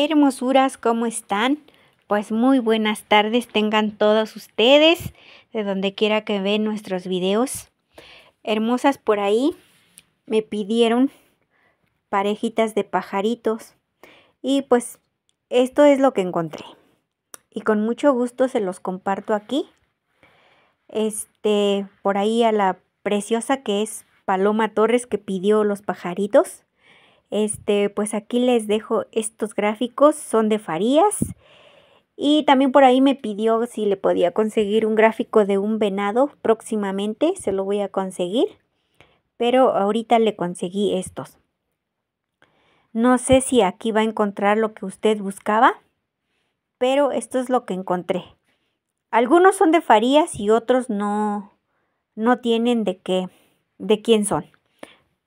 Hermosuras, ¿cómo están? Pues muy buenas tardes tengan todos ustedes, de donde quiera que vean nuestros videos. Hermosas por ahí, me pidieron parejitas de pajaritos y pues esto es lo que encontré. Y con mucho gusto se los comparto aquí. Este, por ahí a la preciosa que es Paloma Torres que pidió los pajaritos. Este, pues aquí les dejo estos gráficos, son de Farías. Y también por ahí me pidió si le podía conseguir un gráfico de un venado próximamente, se lo voy a conseguir. Pero ahorita le conseguí estos. No sé si aquí va a encontrar lo que usted buscaba, pero esto es lo que encontré. Algunos son de Farías y otros no, no tienen de qué, de quién son.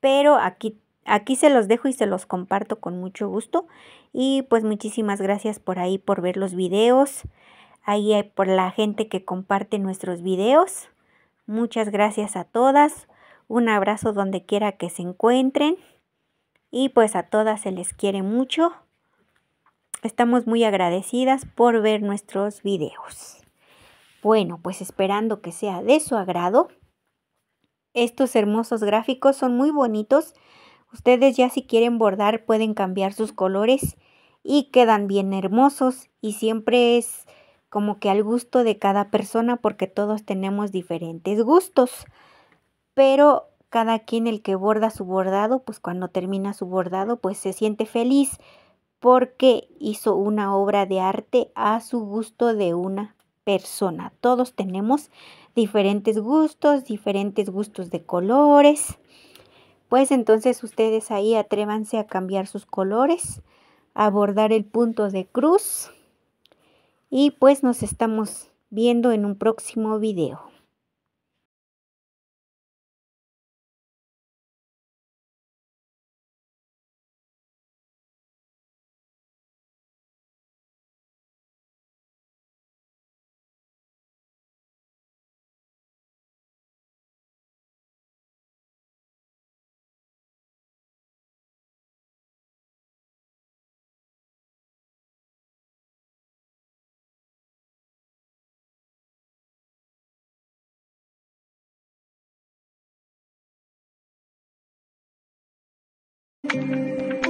Pero aquí Aquí se los dejo y se los comparto con mucho gusto. Y pues muchísimas gracias por ahí, por ver los videos. Ahí hay eh, por la gente que comparte nuestros videos. Muchas gracias a todas. Un abrazo donde quiera que se encuentren. Y pues a todas se les quiere mucho. Estamos muy agradecidas por ver nuestros videos. Bueno, pues esperando que sea de su agrado. Estos hermosos gráficos son muy bonitos Ustedes ya si quieren bordar pueden cambiar sus colores y quedan bien hermosos y siempre es como que al gusto de cada persona porque todos tenemos diferentes gustos. Pero cada quien el que borda su bordado, pues cuando termina su bordado, pues se siente feliz porque hizo una obra de arte a su gusto de una persona. Todos tenemos diferentes gustos, diferentes gustos de colores pues entonces ustedes ahí atrévanse a cambiar sus colores, a abordar el punto de cruz y pues nos estamos viendo en un próximo video. thank you